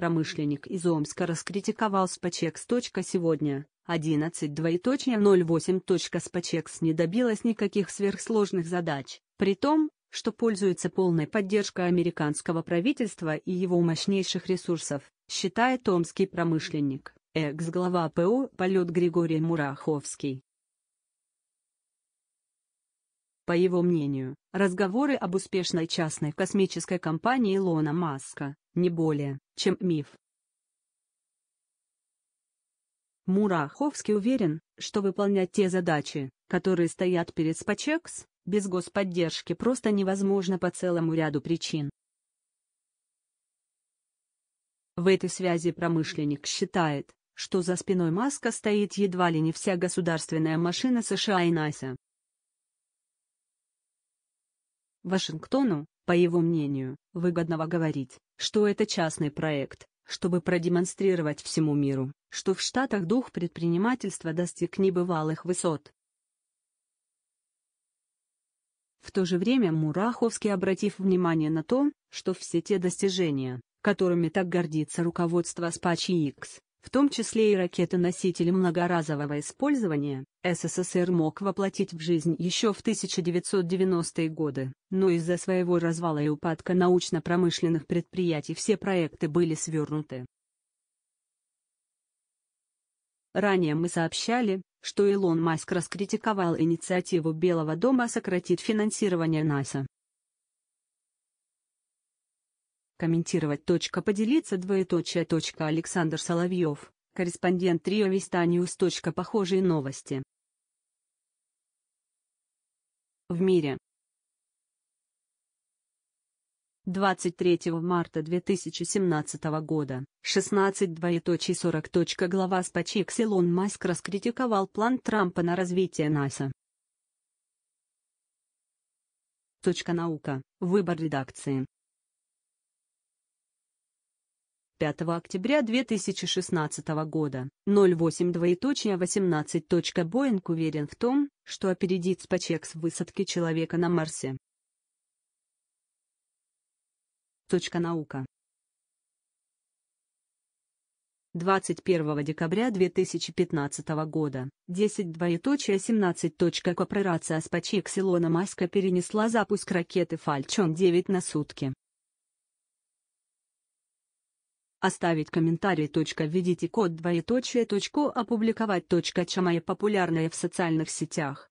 Промышленник из Омска раскритиковал Спачекс. Сегодня, 11:2.08. Спачекс не добилась никаких сверхсложных задач, при том, что пользуется полной поддержкой американского правительства и его мощнейших ресурсов, считает омский промышленник, экс-глава ПО «Полет» Григорий Мураховский. По его мнению, разговоры об успешной частной космической компании Илона Маска – не более, чем миф. Мураховский уверен, что выполнять те задачи, которые стоят перед SpaceX, без господдержки просто невозможно по целому ряду причин. В этой связи промышленник считает, что за спиной Маска стоит едва ли не вся государственная машина США и НАСА. Вашингтону, по его мнению, выгодного говорить, что это частный проект, чтобы продемонстрировать всему миру, что в Штатах дух предпринимательства достиг небывалых высот. В то же время Мураховский, обратив внимание на то, что все те достижения, которыми так гордится руководство SpatchX, в том числе и ракеты-носители многоразового использования, СССР мог воплотить в жизнь еще в 1990-е годы, но из-за своего развала и упадка научно-промышленных предприятий все проекты были свернуты. Ранее мы сообщали, что Илон Маск раскритиковал инициативу Белого дома сократить финансирование НАСА комментировать. Точка, поделиться двоеточие. Точка, Александр Соловьев, корреспондент Рио Вестаниус. Точка, похожие новости. В мире. 23 марта 2017 года, 16 двоеточий 40. Точка, глава Спачик Илон Маск раскритиковал план Трампа на развитие НАСА. Точка наука. Выбор редакции. 5 октября 2016 года. 08 двоеточие Боинг уверен в том, что опередит спачек с высадки человека на Марсе. Точка наука. 21 декабря 2015 года, 10 Корпорация 17. Кооперация Силона Маска перенесла запуск ракеты Falcon 9 на сутки. Оставить комментарий. Точка, введите код двоеточие. Точку, опубликовать. Точка, ча популярная в социальных сетях.